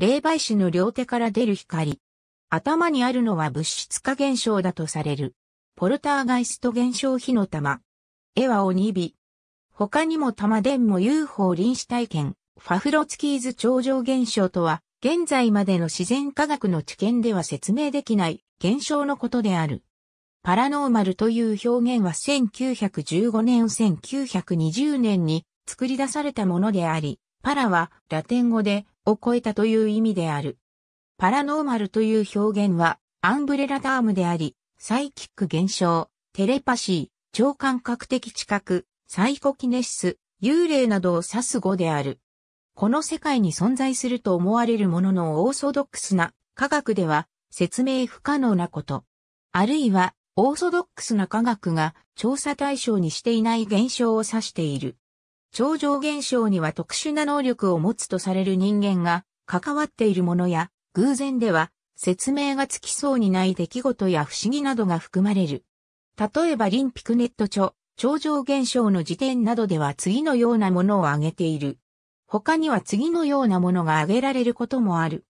霊媒師の両手から出る光。頭にあるのは物質化現象だとされる。ポルターガイスト現象火の玉。絵は鬼火。他にも玉電も UFO 臨死体験、ファフロツキーズ超常現象とは、現在までの自然科学の知見では説明できない現象のことである。パラノーマルという表現は1915年1920年に作り出されたものであり、パラはラテン語でを超えたという意味である。パラノーマルという表現はアンブレラタームであり、サイキック現象、テレパシー、超感覚的知覚、サイコキネシス、幽霊などを指す語である。この世界に存在すると思われるもののオーソドックスな科学では説明不可能なこと。あるいはオーソドックスな科学が調査対象にしていない現象を指している。超常現象には特殊な能力を持つとされる人間が関わっているものや、偶然では説明がつきそうにない出来事や不思議などが含まれる。例えばリンピクネット著、超常現象の時点などでは次のようなものを挙げている。他には次のようなものが挙げられることもある。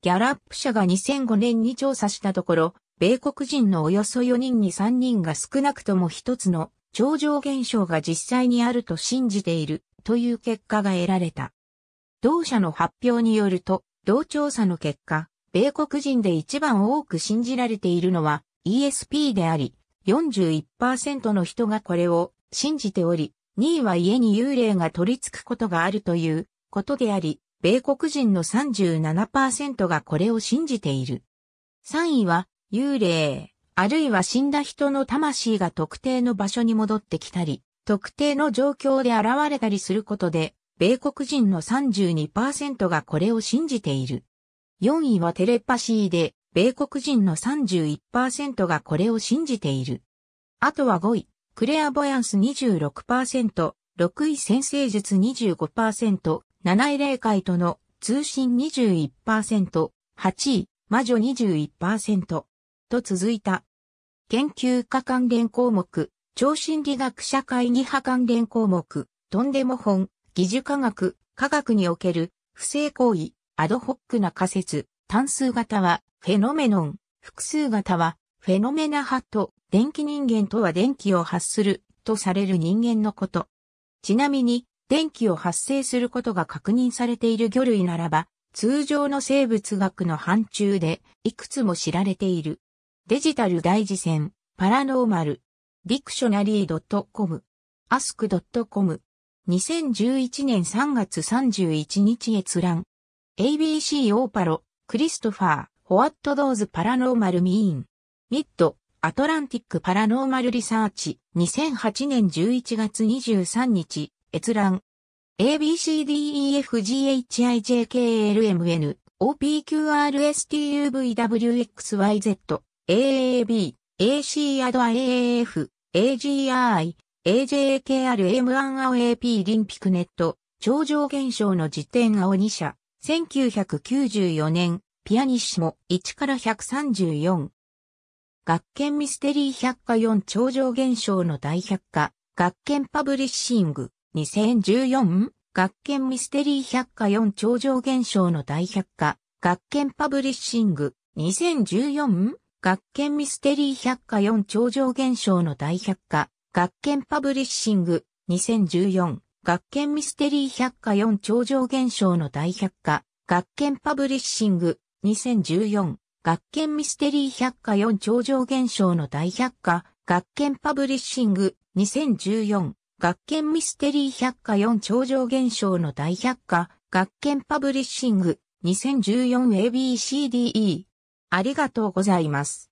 ギャラップ社が2005年に調査したところ、米国人のおよそ4人に3人が少なくとも一つの超常現象が実際にあると信じているという結果が得られた。同社の発表によると、同調査の結果、米国人で一番多く信じられているのは ESP であり、41%の人がこれを信じており、2位は家に幽霊が取り付くことがあるということであり、米国人の37%がこれを信じている。3位は幽霊、あるいは死んだ人の魂が特定の場所に戻ってきたり、特定の状況で現れたりすることで、米国人の32%がこれを信じている。4位はテレパシーで、米国人の31%がこれを信じている。あとは5位、クレアボヤンス26%、6位先生術25%、7位霊界との通信21%、8位魔女21%と続いた。研究科関連項目、超心理学社会議派関連項目、とんでも本、技術科学、科学における不正行為、アドホックな仮説、単数型はフェノメノン、複数型はフェノメナ派と、電気人間とは電気を発するとされる人間のこと。ちなみに、電気を発生することが確認されている魚類ならば、通常の生物学の範疇でいくつも知られている。デジタル大事戦、パラノーマル、ディクショナリー .com、アスク .com、2011年3月31日閲覧、ABC オーパロ、クリストファー、ホワットドーズパラノーマルミーン、ミッド、アトランティックパラノーマルリサーチ、2008年11月23日、閲覧、ABCDEFGHIJKLMN OPQRSTUVWXYZ AAB、AC アド AAF、AGI、AJKRM1AOAP リンピックネット、超常現象の時点青2社、1994年、ピアニッシモ1から134。学研ミステリー百科4超常現象の大百科、学研パブリッシング、2014? 学研ミステリー百科4超常現象の大百科、学研パブリッシング、2014? 学研ミステリー百科4超常現象の大百科、学研パブリッシング、2014、学研ミステリー百科4超常現象の大百科、学研パブリッシング、2014、学研ミステリー百科4超常現象の大百科、学研パブリッシング、2014、学研ミステリー百科4超常現象の大百科、学研パブリッシング、2014ABCDE、ありがとうございます。